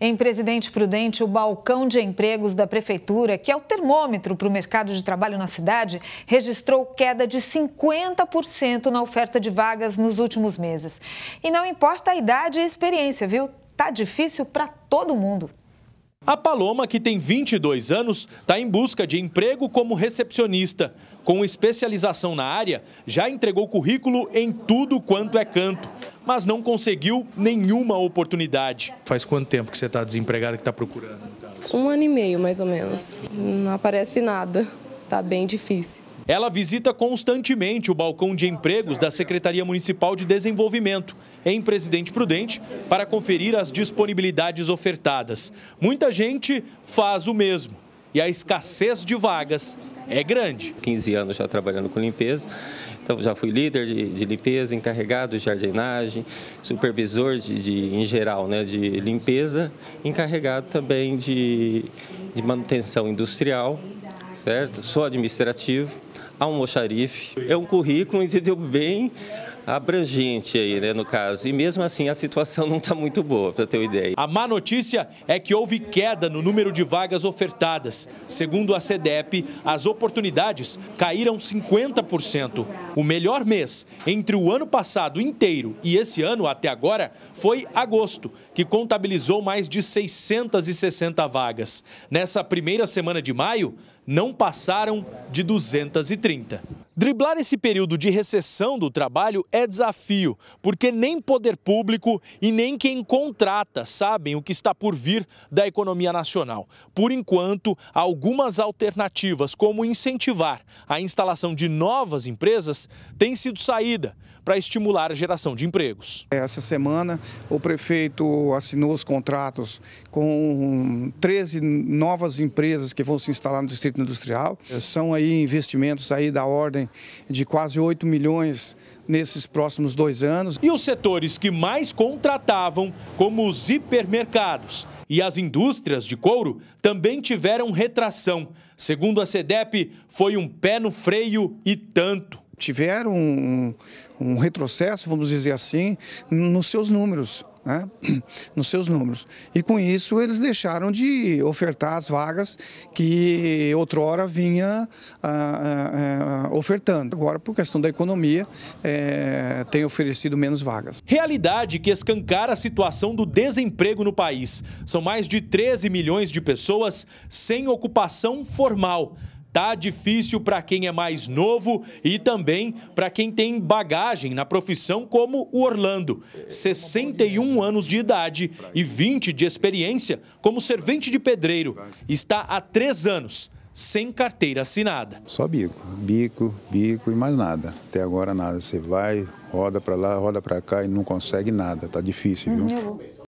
Em Presidente Prudente, o balcão de empregos da Prefeitura, que é o termômetro para o mercado de trabalho na cidade, registrou queda de 50% na oferta de vagas nos últimos meses. E não importa a idade e a experiência, viu? Tá difícil para todo mundo. A Paloma, que tem 22 anos, está em busca de emprego como recepcionista. Com especialização na área, já entregou currículo em tudo quanto é canto mas não conseguiu nenhuma oportunidade. Faz quanto tempo que você está desempregada que está procurando? Um ano e meio, mais ou menos. Não aparece nada. Está bem difícil. Ela visita constantemente o balcão de empregos da Secretaria Municipal de Desenvolvimento, em Presidente Prudente, para conferir as disponibilidades ofertadas. Muita gente faz o mesmo e a escassez de vagas é grande. 15 anos já trabalhando com limpeza, então já fui líder de, de limpeza, encarregado de jardinagem, supervisor de, de, em geral né, de limpeza, encarregado também de, de manutenção industrial, certo? Sou administrativo, almoxarife. É um currículo, entendeu bem abrangente aí, né, no caso. E mesmo assim a situação não está muito boa, para ter uma ideia. A má notícia é que houve queda no número de vagas ofertadas. Segundo a CDEP, as oportunidades caíram 50%. O melhor mês entre o ano passado inteiro e esse ano até agora foi agosto, que contabilizou mais de 660 vagas. Nessa primeira semana de maio, não passaram de 230. Driblar esse período de recessão do trabalho é desafio, porque nem poder público e nem quem contrata sabem o que está por vir da economia nacional. Por enquanto, algumas alternativas, como incentivar a instalação de novas empresas, têm sido saída para estimular a geração de empregos. Essa semana, o prefeito assinou os contratos com 13 novas empresas que vão se instalar no Distrito Industrial. São aí investimentos aí da ordem de quase 8 milhões nesses próximos dois anos. E os setores que mais contratavam, como os hipermercados e as indústrias de couro, também tiveram retração. Segundo a CEDEP, foi um pé no freio e tanto tiveram um, um, retrocesso, vamos dizer assim, nos seus números né, nos seus números. E com isso eles deixaram de ofertar as vagas que outrora vinha ah, ah, ah ofertando. Agora, por questão da economia, é, tem oferecido menos vagas. Realidade que escancara a situação do desemprego no país. São mais de 13 milhões de pessoas sem ocupação formal. Tá difícil para quem é mais novo e também para quem tem bagagem na profissão como o Orlando, 61 anos de idade e 20 de experiência como servente de pedreiro. Está há três anos sem carteira assinada. Só bico, bico, bico e mais nada. Até agora nada. Você vai, roda para lá, roda para cá e não consegue nada. Tá difícil, uhum. viu? Uhum.